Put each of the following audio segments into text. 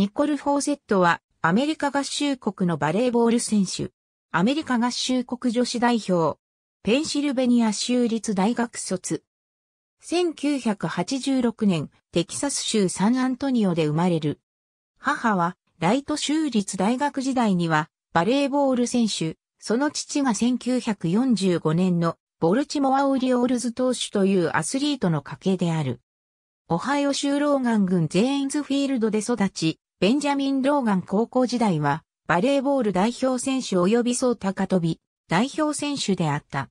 ニコル・フォーセットは、アメリカ合衆国のバレーボール選手。アメリカ合衆国女子代表。ペンシルベニア州立大学卒。1986年、テキサス州サンアントニオで生まれる。母は、ライト州立大学時代には、バレーボール選手、その父が1945年のボルチモア・オリオールズ投手というアスリートの家系である。オハイオ州ローガン郡ゼーンズフィールドで育ち、ベンジャミン・ローガン高校時代は、バレーボール代表選手及び総高飛び、代表選手であった。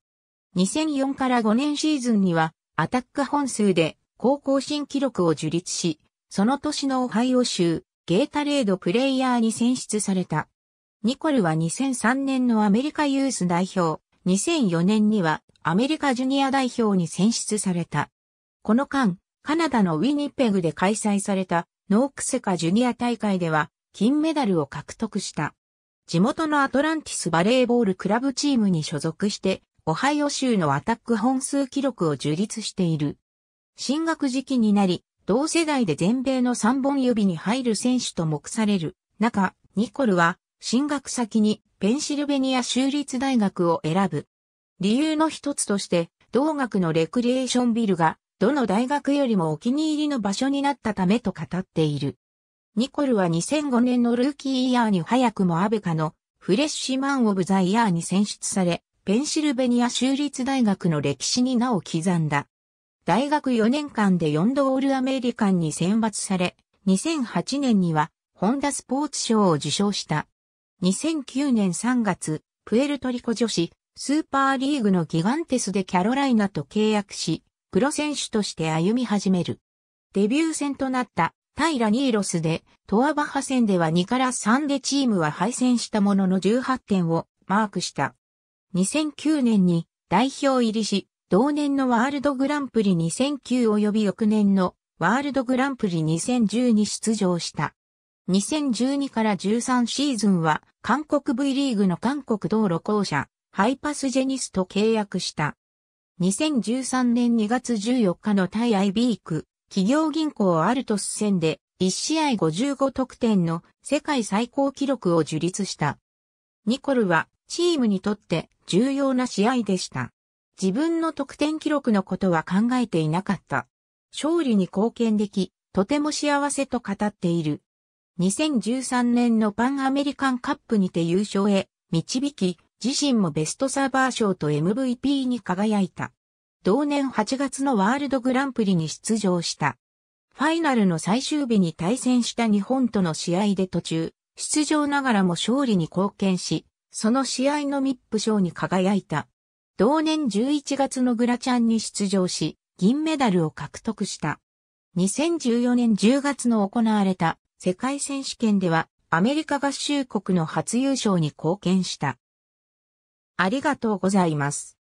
2004から5年シーズンには、アタック本数で、高校新記録を樹立し、その年のオハイオ州、ゲータレードプレイヤーに選出された。ニコルは2003年のアメリカユース代表、2004年にはアメリカジュニア代表に選出された。この間、カナダのウィニペグで開催されたノークセカジュニア大会では金メダルを獲得した。地元のアトランティスバレーボールクラブチームに所属して、オハイオ州のアタック本数記録を樹立している。進学時期になり、同世代で全米の3本指に入る選手と目される中、ニコルは進学先にペンシルベニア州立大学を選ぶ。理由の一つとして、同学のレクリエーションビルがどの大学よりもお気に入りの場所になったためと語っている。ニコルは2005年のルーキーイヤーに早くもアベカのフレッシュマン・オブ・ザ・イヤーに選出され、ペンシルベニア州立大学の歴史に名を刻んだ。大学4年間で4度オールアメリカンに選抜され、2008年にはホンダスポーツ賞を受賞した。2009年3月、プエルトリコ女子スーパーリーグのギガンテスでキャロライナと契約し、プロ選手として歩み始める。デビュー戦となった平ニーロスで、トアバハ戦では2から3でチームは敗戦したものの18点をマークした。2009年に代表入りし、同年のワールドグランプリ2009及び翌年のワールドグランプリ2010に出場した。2012から13シーズンは韓国 V リーグの韓国道路公社、ハイパスジェニスと契約した。2013年2月14日の対ビーク、企業銀行アルトス戦で1試合55得点の世界最高記録を樹立した。ニコルはチームにとって重要な試合でした。自分の得点記録のことは考えていなかった。勝利に貢献でき、とても幸せと語っている。2013年のパンアメリカンカップにて優勝へ導き、自身もベストサーバー賞と MVP に輝いた。同年8月のワールドグランプリに出場した。ファイナルの最終日に対戦した日本との試合で途中、出場ながらも勝利に貢献し、その試合のミップ賞に輝いた。同年11月のグラチャンに出場し、銀メダルを獲得した。2014年10月の行われた世界選手権ではアメリカ合衆国の初優勝に貢献した。ありがとうございます。